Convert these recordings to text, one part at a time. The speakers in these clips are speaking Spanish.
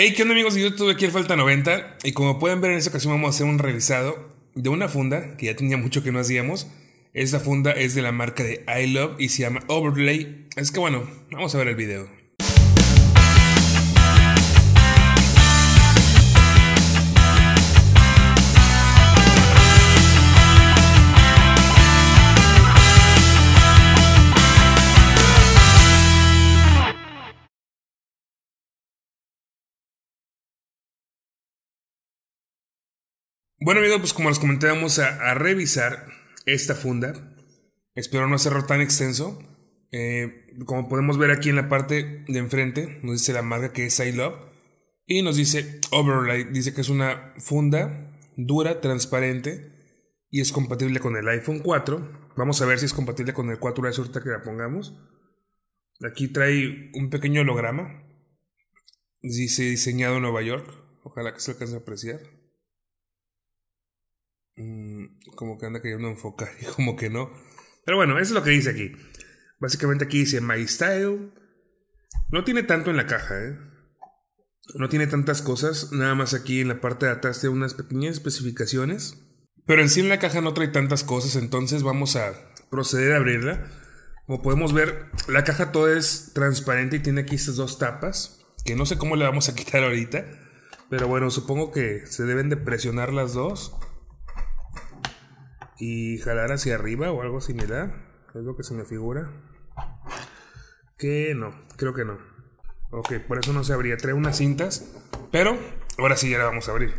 Hey, ¿qué onda amigos de YouTube? Aquí el Falta 90 y como pueden ver en esta ocasión vamos a hacer un revisado de una funda que ya tenía mucho que no hacíamos. Esta funda es de la marca de I Love y se llama Overlay. Es que bueno, vamos a ver el video. Bueno amigos, pues como les comenté vamos a, revisar esta funda. Espero no hacerlo tan extenso. Eh, como podemos ver aquí en la parte de enfrente, nos dice la marca que es I Love. Y nos dice Overlight, dice que es una funda dura, transparente y es compatible con el iPhone 4. Vamos a ver si es compatible con el 4S ahorita que la pongamos. Aquí trae un pequeño holograma. Dice diseñado en Nueva York. Ojalá que se alcance a apreciar. Mm, como que anda queriendo enfocar y como que no. Pero bueno, eso es lo que dice aquí. Básicamente aquí dice My Style. No tiene tanto en la caja, ¿eh? No tiene tantas cosas, nada más aquí en la parte de atrás tiene unas pequeñas especificaciones. Pero en sí en la caja no trae tantas cosas, entonces vamos a proceder a abrirla. Como podemos ver, la caja toda es transparente y tiene aquí estas dos tapas, que no sé cómo le vamos a quitar ahorita. Pero bueno, supongo que se deben de presionar las dos y jalar hacia arriba o algo similar. Es lo que se me figura. Que no, creo que no. Ok, por eso no se abría. Trae unas cintas, pero ahora sí ya la vamos a abrir.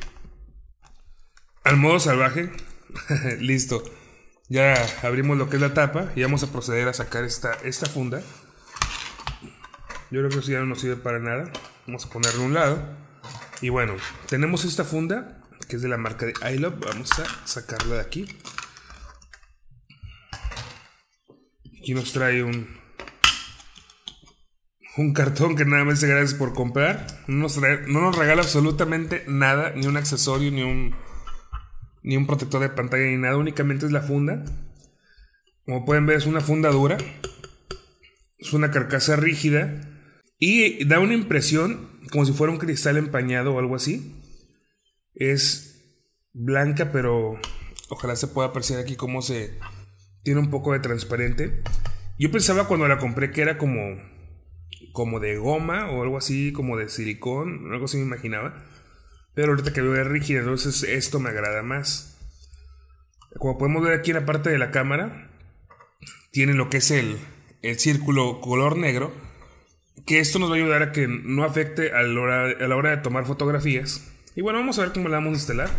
Al modo salvaje, listo. Ya abrimos lo que es la tapa y vamos a proceder a sacar esta, esta funda. Yo creo que eso ya no nos sirve para nada. Vamos a ponerlo a un lado. Y bueno, tenemos esta funda que es de la marca de I Vamos a sacarla de aquí. Aquí nos trae un, un cartón que nada más se agradece por comprar. No nos, no nos, regala absolutamente nada, ni un accesorio, ni un, ni un protector de pantalla, ni nada. Únicamente es la funda. Como pueden ver, es una funda dura. Es una carcasa rígida. Y da una impresión como si fuera un cristal empañado o algo así. Es blanca, pero ojalá se pueda apreciar aquí cómo se, tiene un poco de transparente. Yo pensaba cuando la compré que era como, como de goma o algo así, como de silicón, algo así me imaginaba. Pero ahorita que veo es rígida, entonces esto me agrada más. Como podemos ver aquí en la parte de la cámara, tiene lo que es el, el círculo color negro, que esto nos va a ayudar a que no afecte a la, hora, a la hora de tomar fotografías. Y bueno, vamos a ver cómo la vamos a instalar.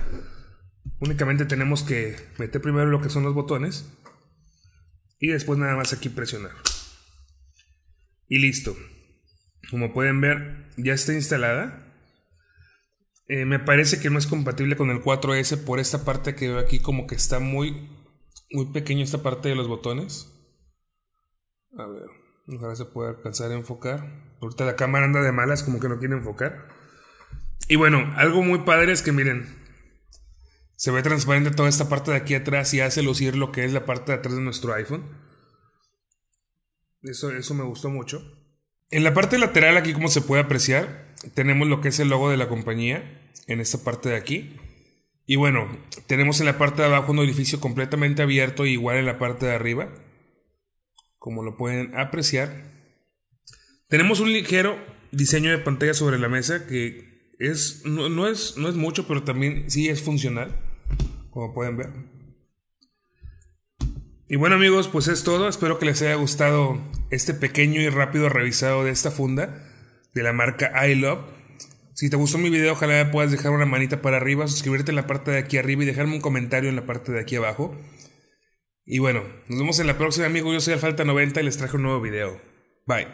Únicamente tenemos que meter primero lo que son los botones. Y después nada más aquí presionar. Y listo. Como pueden ver, ya está instalada. Eh, me parece que no es compatible con el 4S por esta parte que veo aquí como que está muy, muy pequeño esta parte de los botones. A ver, ojalá se puede alcanzar a enfocar. Ahorita la cámara anda de malas, como que no quiere enfocar. Y bueno, algo muy padre es que miren, se ve transparente toda esta parte de aquí atrás y hace lucir lo que es la parte de atrás de nuestro iPhone. Eso, eso me gustó mucho. En la parte lateral, aquí como se puede apreciar, tenemos lo que es el logo de la compañía en esta parte de aquí. Y bueno, tenemos en la parte de abajo un orificio completamente abierto, igual en la parte de arriba, como lo pueden apreciar. Tenemos un ligero diseño de pantalla sobre la mesa que es, no, es, no es mucho, pero también sí es funcional como pueden ver. Y bueno amigos, pues es todo. Espero que les haya gustado este pequeño y rápido revisado de esta funda de la marca I Love. Si te gustó mi video, ojalá puedas dejar una manita para arriba, suscribirte en la parte de aquí arriba y dejarme un comentario en la parte de aquí abajo. Y bueno, nos vemos en la próxima amigos. Yo soy Alfalta90 y les traje un nuevo video. Bye.